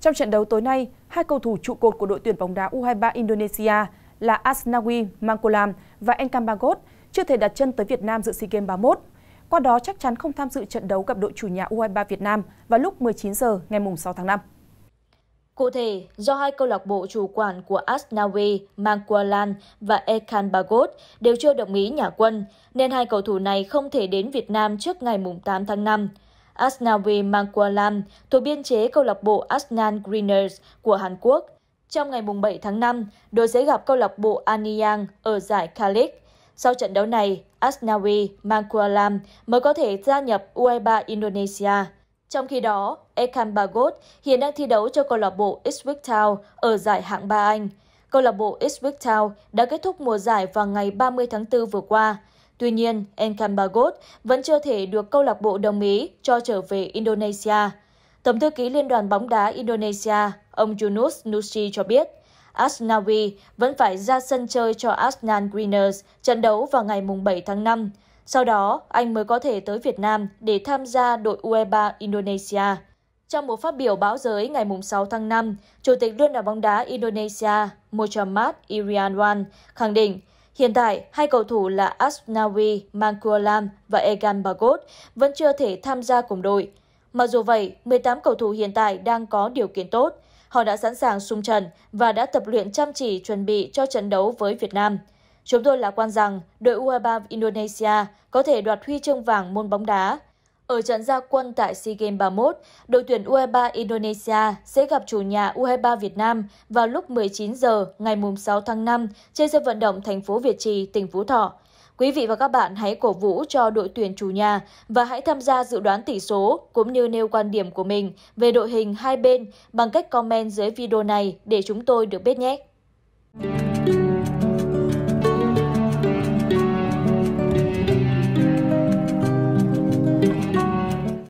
Trong trận đấu tối nay, hai cầu thủ trụ cột của đội tuyển bóng đá U23 Indonesia là Asnawi Mangkolam và Enkambagot chưa thể đặt chân tới Việt Nam dự SEA Games 31. Qua đó chắc chắn không tham dự trận đấu gặp đội chủ nhà U23 Việt Nam vào lúc 19 giờ ngày 6 tháng 5. Cụ thể, do hai câu lạc bộ chủ quản của Asnawi, Mangkualan và Ekan đều chưa đồng ý nhà quân, nên hai cầu thủ này không thể đến Việt Nam trước ngày 8 tháng 5. Asnawi Mangkualam thuộc biên chế câu lạc bộ Asnan Greeners của Hàn Quốc. Trong ngày 7 tháng 5, đội sẽ gặp câu lạc bộ Anyang ở giải Khalid. Sau trận đấu này, Asnawi Mangkualam mới có thể gia nhập U23 Indonesia. Trong khi đó, Ekan Bagot hiện đang thi đấu cho câu lạc bộ Ipswich Town ở giải hạng 3 Anh. Câu lạc bộ Ipswich Town đã kết thúc mùa giải vào ngày 30 tháng 4 vừa qua. Tuy nhiên, Elkan Bagot vẫn chưa thể được câu lạc bộ đồng ý cho trở về Indonesia. Tổng thư ký Liên đoàn bóng đá Indonesia, ông Yunus Nusi cho biết, Asnawi vẫn phải ra sân chơi cho Arsenal Greeners trận đấu vào ngày 7 tháng 5. Sau đó, anh mới có thể tới Việt Nam để tham gia đội U23 e Indonesia. Trong một phát biểu báo giới ngày 6 tháng 5, Chủ tịch Liên đoàn bóng đá Indonesia Mohammad Irianwan khẳng định Hiện tại, hai cầu thủ là Asnawi Mankualam và Egan Bagot vẫn chưa thể tham gia cùng đội. Mặc dù vậy, 18 cầu thủ hiện tại đang có điều kiện tốt. Họ đã sẵn sàng sung trận và đã tập luyện chăm chỉ chuẩn bị cho trận đấu với Việt Nam. Chúng tôi lạc quan rằng đội U23 Indonesia có thể đoạt huy chương vàng môn bóng đá ở trận gia quân tại SEA Games 31, đội tuyển U23 Indonesia sẽ gặp chủ nhà U23 Việt Nam vào lúc 19 giờ ngày 6 tháng 5 trên sân vận động thành phố Việt Trì, tỉnh Phú Thọ. Quý vị và các bạn hãy cổ vũ cho đội tuyển chủ nhà và hãy tham gia dự đoán tỷ số cũng như nêu quan điểm của mình về đội hình hai bên bằng cách comment dưới video này để chúng tôi được biết nhé.